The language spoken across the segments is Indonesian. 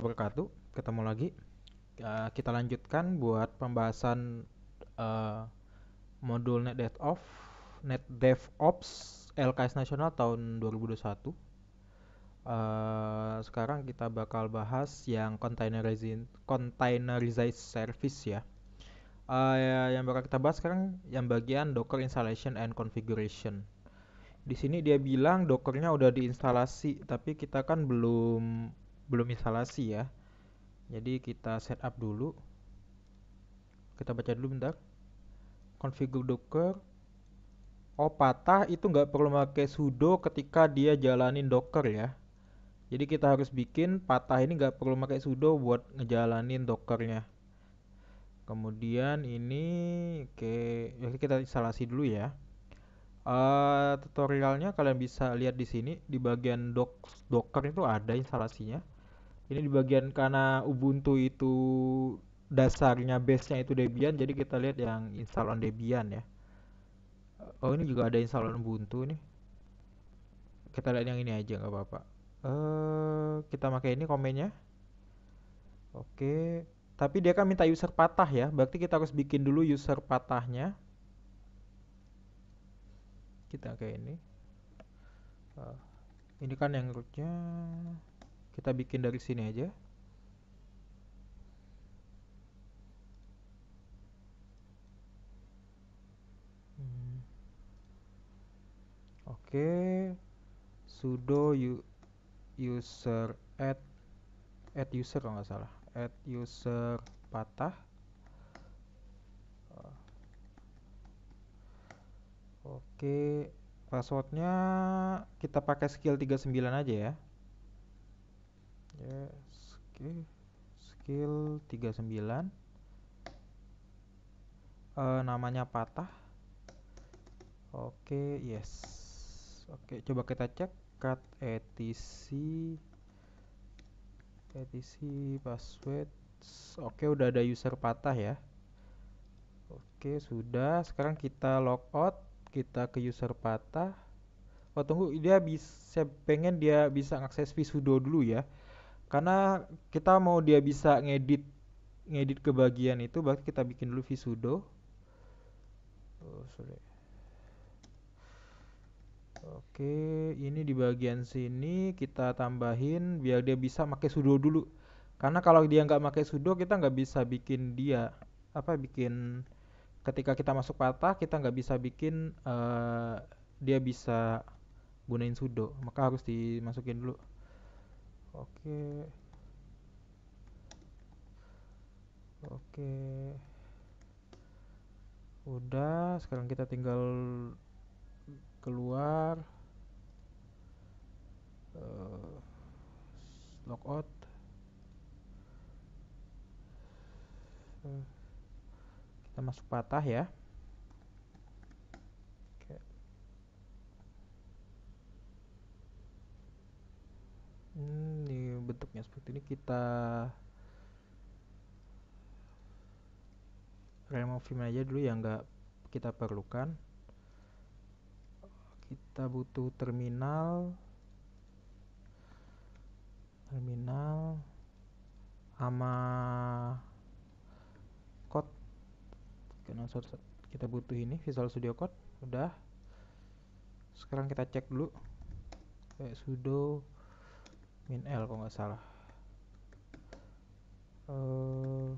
wabarakatuh. Ketemu lagi. Uh, kita lanjutkan buat pembahasan uh, modul NetDevOps, NetDevOps LKS Nasional tahun 2021. Uh, eh, sekarang kita bakal bahas yang containerization, containerized service ya. Uh, yang bakal kita bahas sekarang yang bagian Docker installation and configuration di sini dia bilang dokernya udah diinstalasi tapi kita kan belum belum instalasi ya jadi kita setup dulu kita baca dulu bentar configure docker oh patah itu nggak perlu pakai sudo ketika dia jalanin docker ya jadi kita harus bikin patah ini nggak perlu pakai sudo buat ngejalanin dockernya kemudian ini oke okay, kita instalasi dulu ya uh, tutorialnya kalian bisa lihat di sini di bagian dock docker itu ada instalasinya ini di bagian karena Ubuntu itu dasarnya base-nya itu Debian jadi kita lihat yang install on Debian ya oh ini juga ada install on Ubuntu nih kita lihat yang ini aja nggak apa-apa uh, kita pakai ini komennya oke tapi dia kan minta user patah ya berarti kita harus bikin dulu user patahnya kita kayak ini uh, ini kan yang rootnya kita bikin dari sini aja hmm. oke okay. sudo user add add user kalau nggak salah add user patah oke okay. passwordnya kita pakai skill 39 aja ya Ya skill skill 39 e, namanya patah oke yes oke coba kita cek cut etc etc password oke udah ada user patah ya Oke, sudah. Sekarang kita logout, kita ke user patah. Oh, tunggu, dia bisa pengen dia bisa akses visudo dulu ya karena kita mau dia bisa ngedit ngedit ke bagian itu berarti kita bikin dulu visudo oh, sorry. oke ini di bagian sini kita tambahin biar dia bisa pakai sudo dulu karena kalau dia nggak pakai sudo kita nggak bisa bikin dia apa bikin ketika kita masuk patah kita nggak bisa bikin uh, dia bisa gunain sudo maka harus dimasukin dulu oke oke udah sekarang kita tinggal keluar uh, eh, logout hmm. kita masuk patah ya bentuknya seperti ini kita removin aja dulu yang nggak kita perlukan kita butuh terminal terminal sama code kita butuh ini Visual Studio Code udah sekarang kita cek dulu kayak sudo min L kalau nggak salah uh,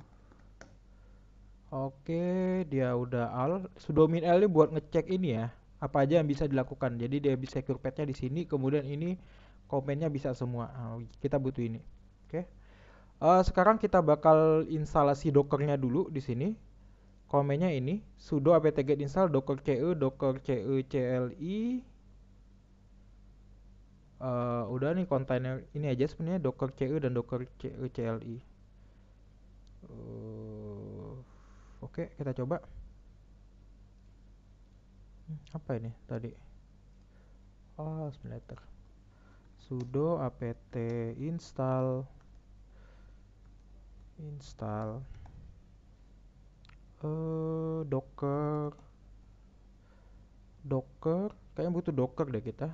oke okay, dia udah al Sudah min L ini buat ngecek ini ya apa aja yang bisa dilakukan jadi dia bisa secure nya di sini kemudian ini komennya bisa semua nah, kita butuh ini oke okay. uh, eh, sekarang kita bakal instalasi dockernya dulu di sini komennya ini sudo apt-get install docker ce docker ce cli uh, udah nih kontainer ini aja sebenarnya docker cu dan docker cu cli uh, eh, oke okay, kita coba hmm, apa ini tadi oh ah, simulator sudo apt install install uh, docker docker kayaknya butuh docker deh kita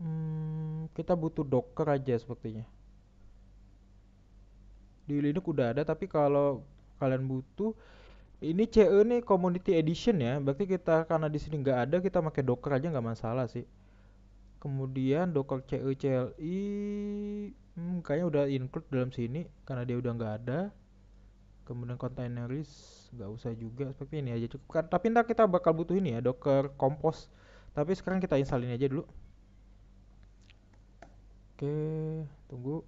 Hmm, kita butuh Docker aja sepertinya. Di Linux udah ada, tapi kalau kalian butuh ini CE nih Community Edition ya. Berarti kita karena di sini nggak ada, kita pakai Docker aja nggak masalah sih. Kemudian Docker CE CLI e, hmm, kayaknya udah include dalam sini karena dia udah nggak ada. Kemudian containeris nggak usah juga seperti ini aja cukup Tapi ntar kita bakal butuh ini ya Docker Compose. Tapi sekarang kita install ini aja dulu oke tunggu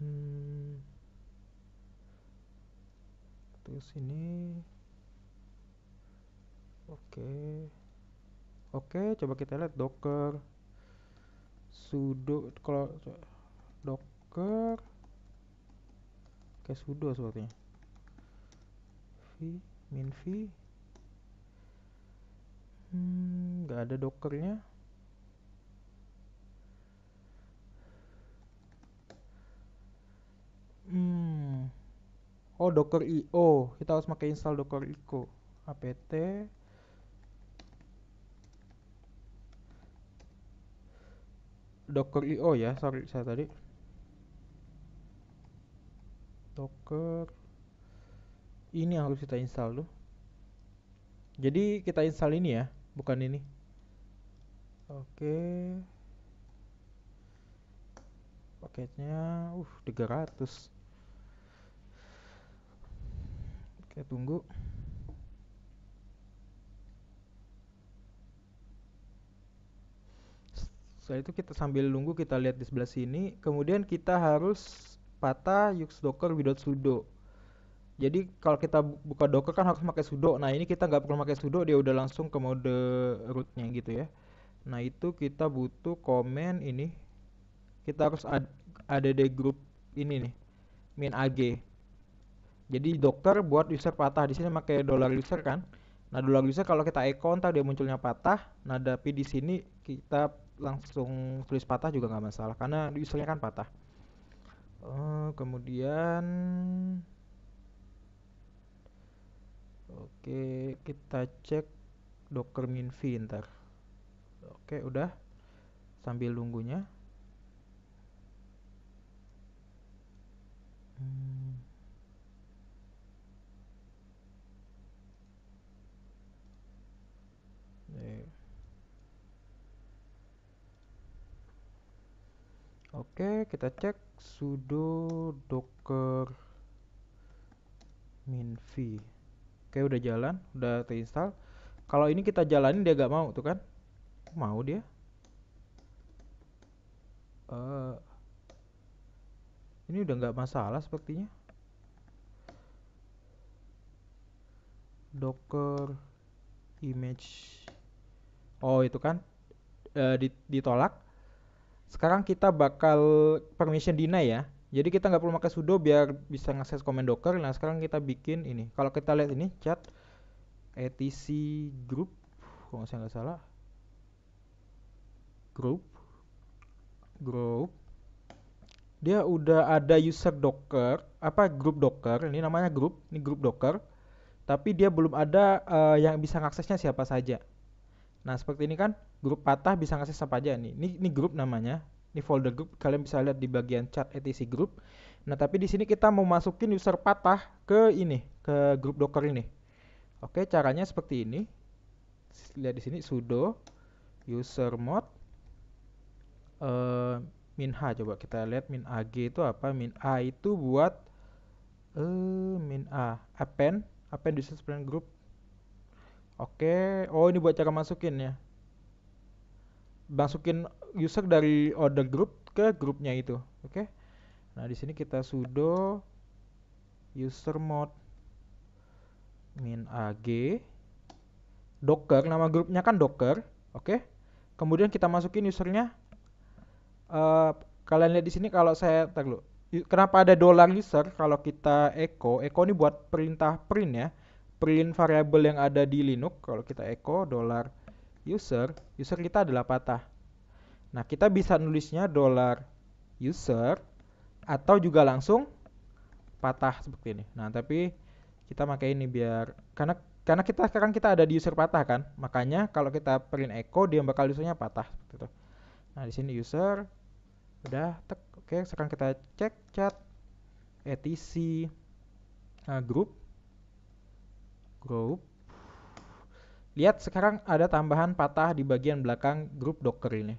hmm. terus ini Oke. Oke, coba kita lihat docker sudo kalau docker kayak sudo sepertinya. v min v Hmm, nggak ada dockernya. Hmm. Oh, docker io. Kita harus pakai install docker io. apt docker io ya, sorry saya tadi. Docker ini yang harus kita install tuh. Jadi kita install ini ya bukan ini oke paketnya uh 300 oke tunggu setelah itu kita sambil nunggu kita lihat di sebelah sini kemudian kita harus patah docker without sudo jadi kalau kita buka docker kan harus pakai sudo nah ini kita nggak perlu pakai sudo dia udah langsung ke mode rootnya gitu ya nah itu kita butuh komen ini kita harus ada add group ini nih min ag jadi dokter buat user patah di sini pakai dollar user kan nah dollar user kalau kita echo ntar dia munculnya patah nah tapi di sini kita langsung tulis patah juga nggak masalah karena usernya kan patah uh, kemudian Oke, kita cek Docker minv ntar. Oke, udah. Sambil nunggunya. Hmm. Eh. Oke, kita cek sudo docker minv. Oke, udah jalan, udah terinstall. Kalau ini kita jalanin dia gak mau tuh kan? Mau dia. Uh, ini udah gak masalah sepertinya. Docker image. Oh, itu kan uh, ditolak. Sekarang kita bakal permission deny ya jadi kita nggak perlu pakai sudo biar bisa ngakses komen docker nah sekarang kita bikin ini kalau kita lihat ini chat etc group kalau saya nggak salah group group dia udah ada user docker apa grup docker ini namanya grup ini grup docker tapi dia belum ada uh, yang bisa ngaksesnya siapa saja nah seperti ini kan grup patah bisa ngakses apa aja nih ini, ini grup namanya ini folder group kalian bisa lihat di bagian chat etc group. Nah, tapi di sini kita mau masukin user patah ke ini, ke grup Docker ini. Oke, caranya seperti ini. Lihat di sini sudo user mod uh, min h coba kita lihat min ag itu apa? Min a itu buat uh, min a append append user plan group. Oke, oh ini buat cara masukin ya. Masukin user dari order group ke grupnya itu oke okay? nah di sini kita sudo user mod min ag docker nama grupnya kan docker oke okay? kemudian kita masukin usernya uh, kalian lihat di sini kalau saya terlalu kenapa ada dolar user kalau kita echo echo ini buat perintah print ya print variable yang ada di linux kalau kita echo dolar user user kita adalah patah Nah, kita bisa nulisnya dollar user atau juga langsung patah seperti ini. Nah, tapi kita pakai ini biar karena karena kita sekarang kita ada di user patah kan. Makanya kalau kita print echo dia bakal usernya patah seperti Nah, di sini user udah tek. Oke, sekarang kita cek chat etc uh, group group Lihat sekarang ada tambahan patah di bagian belakang grup Docker ini.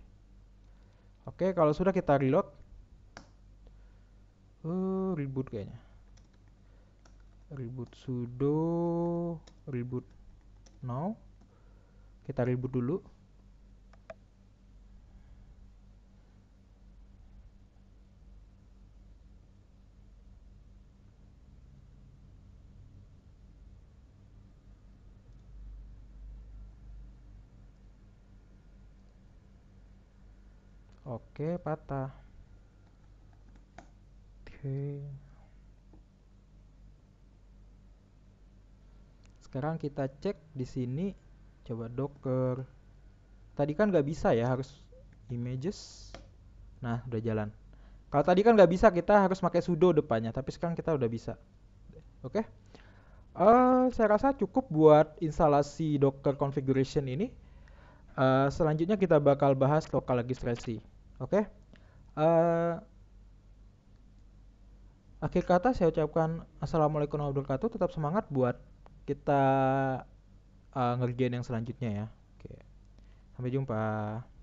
Oke, kalau sudah kita reload. Uh, reboot kayaknya. Reboot sudo reboot now. Kita reboot dulu. oke patah oke sekarang kita cek di sini coba docker tadi kan nggak bisa ya harus images nah udah jalan kalau tadi kan nggak bisa kita harus pakai sudo depannya tapi sekarang kita udah bisa oke okay? uh, eh, saya rasa cukup buat instalasi docker configuration ini uh, selanjutnya kita bakal bahas lokal registrasi Oke. Okay? Uh, eh, akhir kata saya ucapkan assalamualaikum warahmatullahi wabarakatuh. Tetap semangat buat kita uh, ngerjain yang selanjutnya ya. Oke. Okay. Sampai jumpa.